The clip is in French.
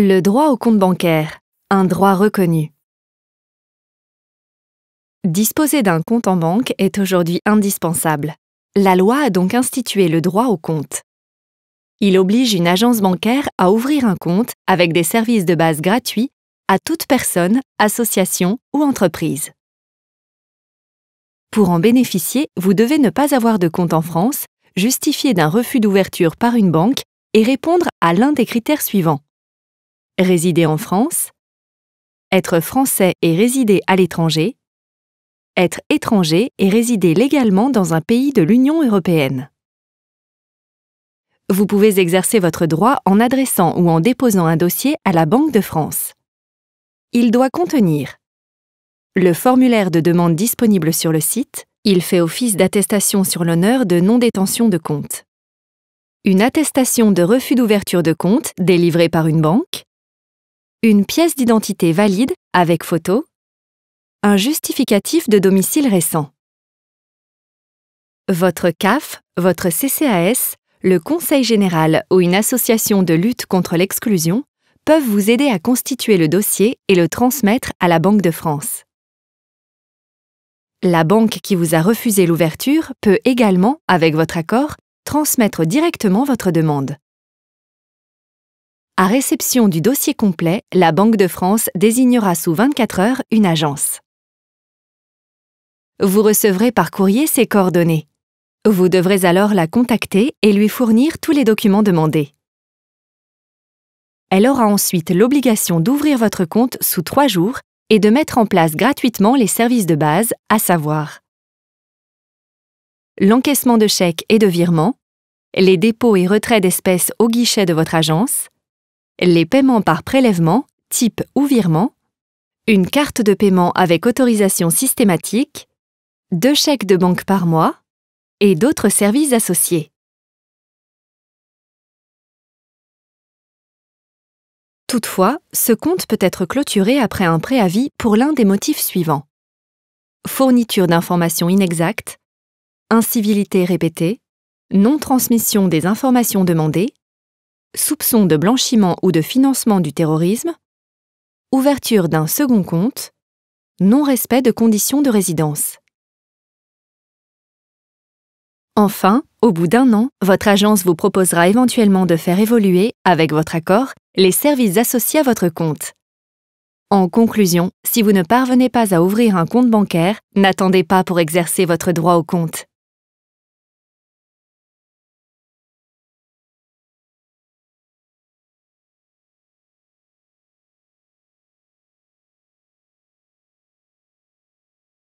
Le droit au compte bancaire, un droit reconnu. Disposer d'un compte en banque est aujourd'hui indispensable. La loi a donc institué le droit au compte. Il oblige une agence bancaire à ouvrir un compte avec des services de base gratuits à toute personne, association ou entreprise. Pour en bénéficier, vous devez ne pas avoir de compte en France, justifier d'un refus d'ouverture par une banque et répondre à l'un des critères suivants résider en France, être français et résider à l'étranger, être étranger et résider légalement dans un pays de l'Union européenne. Vous pouvez exercer votre droit en adressant ou en déposant un dossier à la Banque de France. Il doit contenir le formulaire de demande disponible sur le site, il fait office d'attestation sur l'honneur de non-détention de compte. Une attestation de refus d'ouverture de compte délivrée par une banque, une pièce d'identité valide avec photo, un justificatif de domicile récent. Votre CAF, votre CCAS, le Conseil général ou une association de lutte contre l'exclusion peuvent vous aider à constituer le dossier et le transmettre à la Banque de France. La banque qui vous a refusé l'ouverture peut également, avec votre accord, transmettre directement votre demande. À réception du dossier complet, la Banque de France désignera sous 24 heures une agence. Vous recevrez par courrier ses coordonnées. Vous devrez alors la contacter et lui fournir tous les documents demandés. Elle aura ensuite l'obligation d'ouvrir votre compte sous trois jours et de mettre en place gratuitement les services de base, à savoir l'encaissement de chèques et de virements, les dépôts et retraits d'espèces au guichet de votre agence, les paiements par prélèvement, type ou virement, une carte de paiement avec autorisation systématique, deux chèques de banque par mois et d'autres services associés. Toutefois, ce compte peut être clôturé après un préavis pour l'un des motifs suivants. Fourniture d'informations inexactes, incivilité répétée, non-transmission des informations demandées, soupçon de blanchiment ou de financement du terrorisme, ouverture d'un second compte, non-respect de conditions de résidence. Enfin, au bout d'un an, votre agence vous proposera éventuellement de faire évoluer, avec votre accord, les services associés à votre compte. En conclusion, si vous ne parvenez pas à ouvrir un compte bancaire, n'attendez pas pour exercer votre droit au compte.